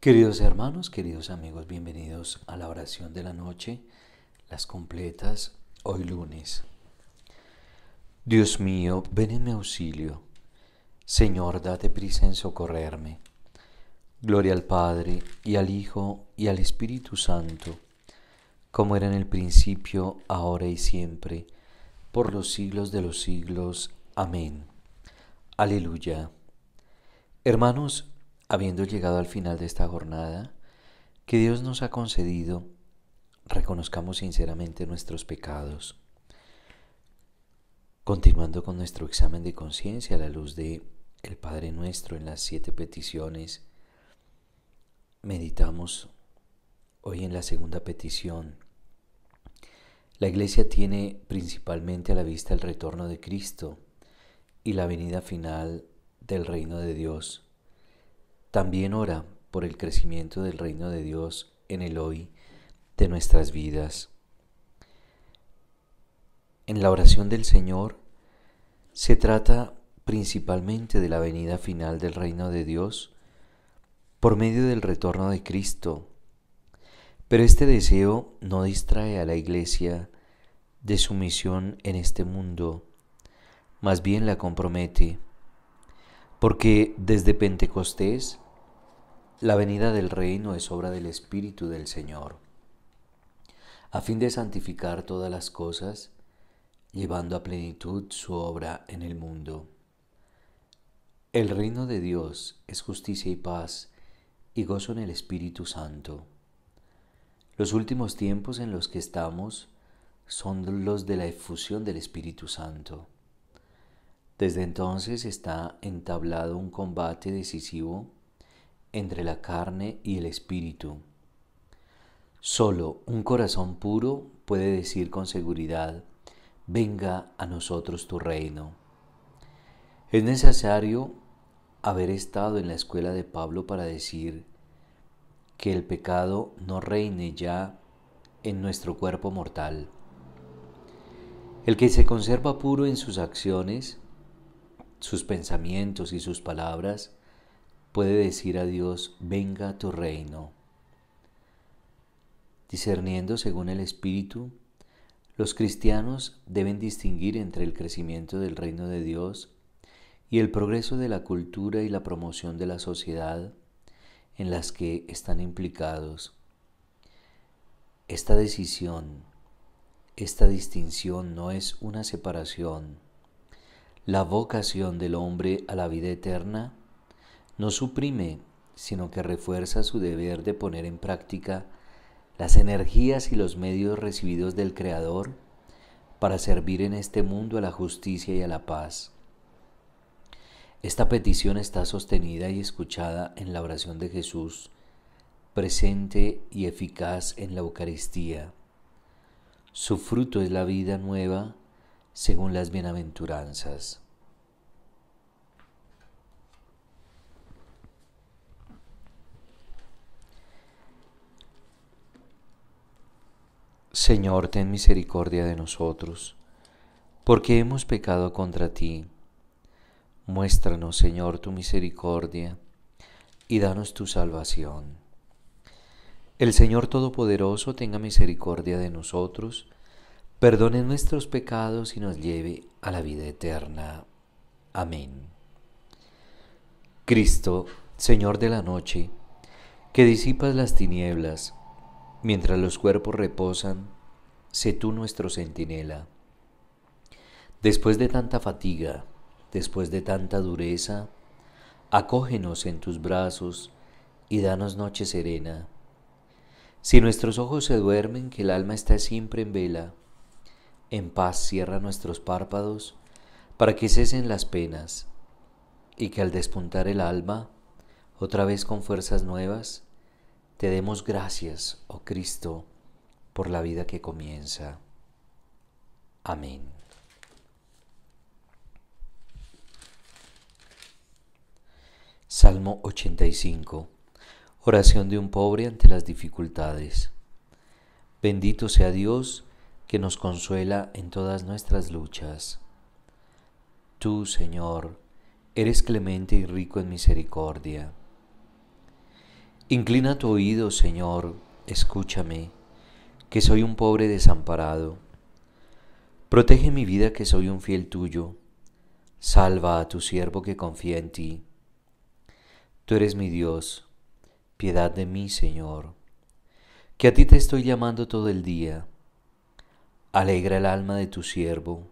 Queridos hermanos, queridos amigos, bienvenidos a la oración de la noche, las completas, hoy lunes. Dios mío, ven en mi auxilio. Señor, date prisa en socorrerme. Gloria al Padre, y al Hijo, y al Espíritu Santo, como era en el principio, ahora y siempre, por los siglos de los siglos. Amén. Aleluya. Hermanos, habiendo llegado al final de esta jornada que Dios nos ha concedido, reconozcamos sinceramente nuestros pecados. Continuando con nuestro examen de conciencia a la luz de el Padre Nuestro en las siete peticiones, meditamos hoy en la segunda petición. La Iglesia tiene principalmente a la vista el retorno de Cristo y la venida final del reino de Dios. También ora por el crecimiento del reino de Dios en el hoy de nuestras vidas. En la oración del Señor se trata principalmente de la venida final del reino de Dios por medio del retorno de Cristo. Pero este deseo no distrae a la Iglesia de su misión en este mundo, más bien la compromete porque desde Pentecostés, la venida del reino es obra del Espíritu del Señor, a fin de santificar todas las cosas, llevando a plenitud su obra en el mundo. El reino de Dios es justicia y paz y gozo en el Espíritu Santo. Los últimos tiempos en los que estamos son los de la efusión del Espíritu Santo. Desde entonces está entablado un combate decisivo entre la carne y el espíritu. Solo un corazón puro puede decir con seguridad, venga a nosotros tu reino. Es necesario haber estado en la escuela de Pablo para decir que el pecado no reine ya en nuestro cuerpo mortal. El que se conserva puro en sus acciones sus pensamientos y sus palabras, puede decir a Dios, venga tu reino. Discerniendo según el Espíritu, los cristianos deben distinguir entre el crecimiento del reino de Dios y el progreso de la cultura y la promoción de la sociedad en las que están implicados. Esta decisión, esta distinción no es una separación, la vocación del hombre a la vida eterna no suprime, sino que refuerza su deber de poner en práctica las energías y los medios recibidos del Creador para servir en este mundo a la justicia y a la paz. Esta petición está sostenida y escuchada en la oración de Jesús, presente y eficaz en la Eucaristía. Su fruto es la vida nueva según las bienaventuranzas. Señor, ten misericordia de nosotros, porque hemos pecado contra ti. Muéstranos, Señor, tu misericordia, y danos tu salvación. El Señor Todopoderoso tenga misericordia de nosotros, perdone nuestros pecados y nos lleve a la vida eterna. Amén. Cristo, Señor de la noche, que disipas las tinieblas, mientras los cuerpos reposan, sé tú nuestro centinela. Después de tanta fatiga, después de tanta dureza, acógenos en tus brazos y danos noche serena. Si nuestros ojos se duermen, que el alma está siempre en vela, en paz cierra nuestros párpados para que cesen las penas y que al despuntar el alma, otra vez con fuerzas nuevas, te demos gracias, oh Cristo, por la vida que comienza. Amén. Salmo 85. Oración de un pobre ante las dificultades. Bendito sea Dios que nos consuela en todas nuestras luchas. Tú, Señor, eres clemente y rico en misericordia. Inclina tu oído, Señor, escúchame, que soy un pobre desamparado. Protege mi vida, que soy un fiel tuyo. Salva a tu siervo que confía en ti. Tú eres mi Dios, piedad de mí, Señor, que a ti te estoy llamando todo el día. Alegra el alma de tu siervo,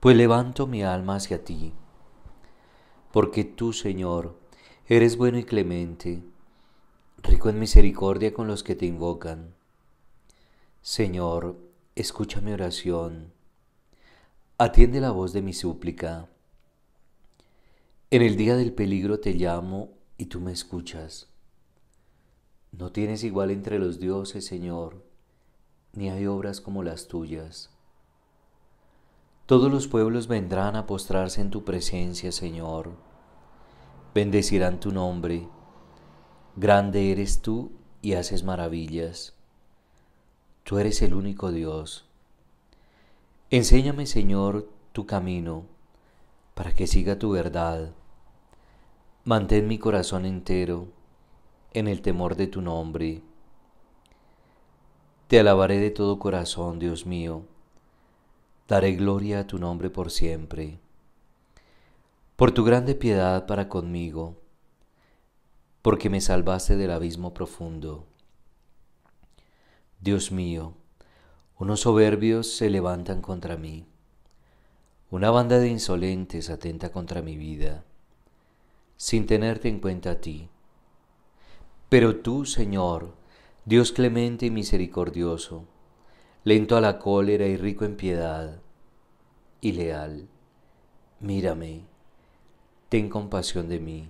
pues levanto mi alma hacia ti. Porque tú, Señor, eres bueno y clemente, rico en misericordia con los que te invocan. Señor, escucha mi oración, atiende la voz de mi súplica. En el día del peligro te llamo y tú me escuchas. No tienes igual entre los dioses, Señor ni hay obras como las tuyas. Todos los pueblos vendrán a postrarse en tu presencia, Señor. Bendecirán tu nombre. Grande eres tú y haces maravillas. Tú eres el único Dios. Enséñame, Señor, tu camino, para que siga tu verdad. Mantén mi corazón entero en el temor de tu nombre te alabaré de todo corazón, Dios mío. Daré gloria a tu nombre por siempre. Por tu grande piedad para conmigo, porque me salvaste del abismo profundo. Dios mío, unos soberbios se levantan contra mí. Una banda de insolentes atenta contra mi vida, sin tenerte en cuenta a ti. Pero tú, Señor, Dios clemente y misericordioso, lento a la cólera y rico en piedad y leal, mírame, ten compasión de mí.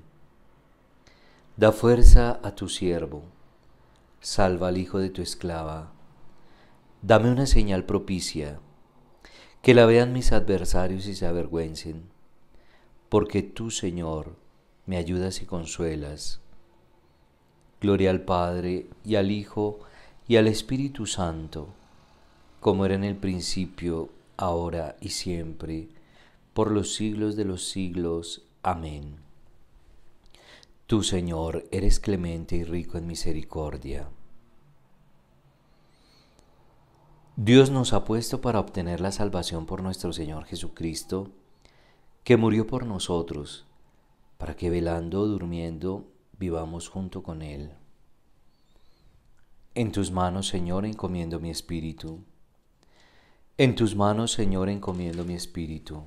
Da fuerza a tu siervo, salva al hijo de tu esclava. Dame una señal propicia, que la vean mis adversarios y se avergüencen, porque tú, Señor, me ayudas y consuelas. Gloria al Padre y al Hijo y al Espíritu Santo, como era en el principio, ahora y siempre, por los siglos de los siglos. Amén. Tu Señor, eres clemente y rico en misericordia. Dios nos ha puesto para obtener la salvación por nuestro Señor Jesucristo, que murió por nosotros, para que velando o durmiendo vivamos junto con Él. En tus manos, Señor, encomiendo mi espíritu. En tus manos, Señor, encomiendo mi espíritu.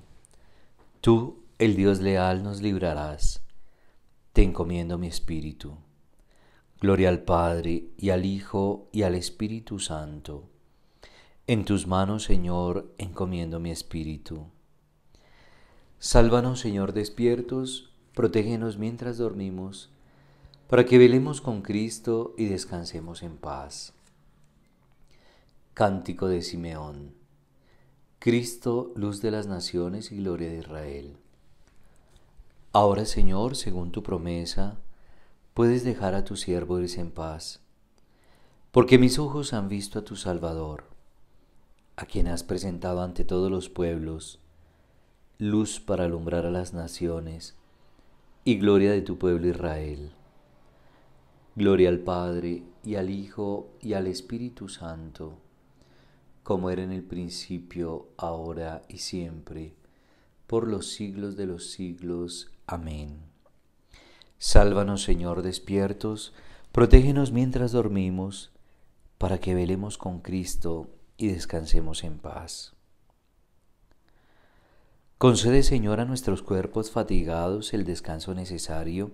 Tú, el Dios leal, nos librarás. Te encomiendo mi espíritu. Gloria al Padre, y al Hijo, y al Espíritu Santo. En tus manos, Señor, encomiendo mi espíritu. Sálvanos, Señor, despiertos, protégenos mientras dormimos para que velemos con Cristo y descansemos en paz. Cántico de Simeón. Cristo, luz de las naciones y gloria de Israel. Ahora, Señor, según tu promesa, puedes dejar a tus siervo en paz, porque mis ojos han visto a tu Salvador, a quien has presentado ante todos los pueblos, luz para alumbrar a las naciones y gloria de tu pueblo Israel. Gloria al Padre y al Hijo y al Espíritu Santo, como era en el principio, ahora y siempre, por los siglos de los siglos. Amén. Sálvanos Señor despiertos, protégenos mientras dormimos, para que velemos con Cristo y descansemos en paz. Concede Señor a nuestros cuerpos fatigados el descanso necesario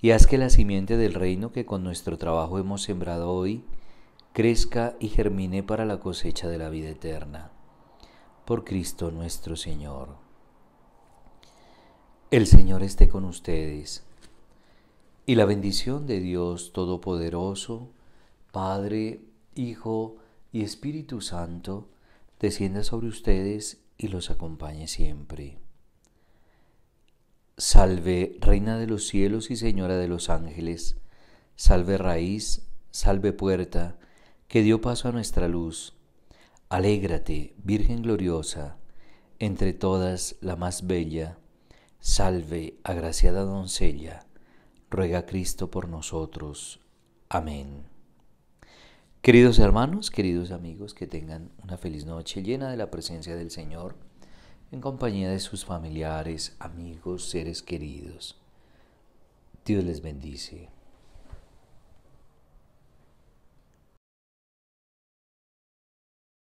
y haz que la simiente del reino que con nuestro trabajo hemos sembrado hoy crezca y germine para la cosecha de la vida eterna. Por Cristo nuestro Señor. El Señor esté con ustedes. Y la bendición de Dios Todopoderoso, Padre, Hijo y Espíritu Santo, descienda sobre ustedes y los acompañe siempre. Salve, Reina de los cielos y Señora de los ángeles, salve raíz, salve puerta, que dio paso a nuestra luz. Alégrate, Virgen gloriosa, entre todas la más bella, salve, agraciada doncella, ruega Cristo por nosotros. Amén. Queridos hermanos, queridos amigos, que tengan una feliz noche llena de la presencia del Señor en compañía de sus familiares, amigos, seres queridos. Dios les bendice.